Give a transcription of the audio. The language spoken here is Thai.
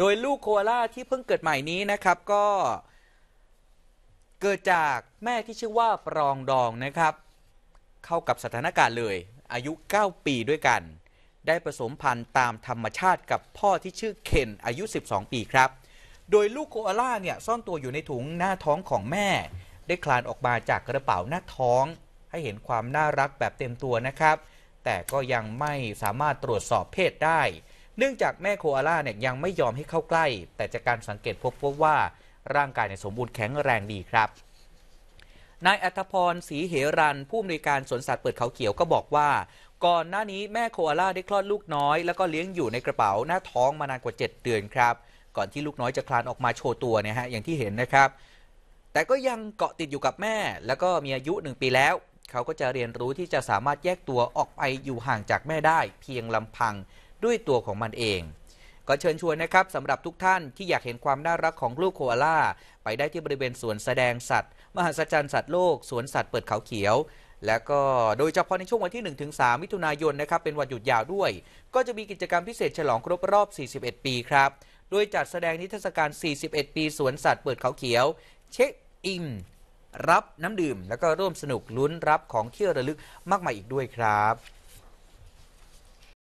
โดย ลูก โคอาล่าที่เพิ่งเกิดใหม่นี้นะครับก็เกิดจากแม่ที่ชื่อว่าปรองดองนะครับ เข้ากับสถานการณ์เลยอายุ 9 ปีด้วยกัน ได้ผสมพันธุ์ตามธรรมชาติกับพ่อที่ชื่อเคนอายุ 12 ปี ครับ โดยลูก โคอาล่าเนี่ย ซ่อนตัวอยู่ในถุงหน้าท้องของแม่ ได้คลานออกมาจากกระเป๋าหน้าท้อง ให้เห็นความน่ารักแบบเต็มตัวนะครับ แต่ก็ยังไม่สามารถตรวจสอบเพศได้เนื่องจากแม่โคอาล่าเนี่ยยังไม่ยอมให้เข้าใกล้ แต่จากการสังเกตพบพบว่าร่างกายในสมบูรณ์แข็งแรงดีครับ นายอัธพรศรีเหรัน ผู้อำนวยการสวนสัตว์เปิดเขาเขียวก็บอกว่า ก่อนหน้านี้แม่โคอาล่าได้คลอดลูกน้อย แล้วก็เลี้ยงอยู่ในกระเป๋าหน้าท้องมานานกว่า 7 เดือนครับก่อนที่ลูกน้อยจะคลานออกมาโชว์ตัวเนี่ยฮะอย่างที่เห็นนะครับ แต่ก็ยังเกาะติดอยู่กับแม่ แล้วก็มีอายุหนึ่งปีแล้วเขาก็จะเรียนรู้ที่จะสามารถแยกตัวออกไปอยู่ห่างจากแม่ได้ เพียงลำพังด้วยตัวของมันเอง ก็เชิญชวนนะครับสำหรับทุกท่านที่อยากเห็นความน่ารักของลูกโคอาล่า ไปได้ที่บริเวณสวนแสดงสัตว์ มหัศจรรย์สัตว์โลกสวนสัตว์เปิดเขาเขียว และก็โดยเฉพาะในช่วงวันที่ 1-3 มิถุนายนนะครับเป็นวันหยุดยาวด้วย ก็จะมีกิจกรรมพิเศษฉลองครบรอบ 41 ปีครับ โดยจัดแสดงนิทรรศการ 41 ปี สวนสัตว์เปิดเขาเขียว เช็คอิน รับน้ำดื่มแล้วก็ร่วมสนุกลุ้นรับของเที่ระลึกมากมายอีกด้วยครับ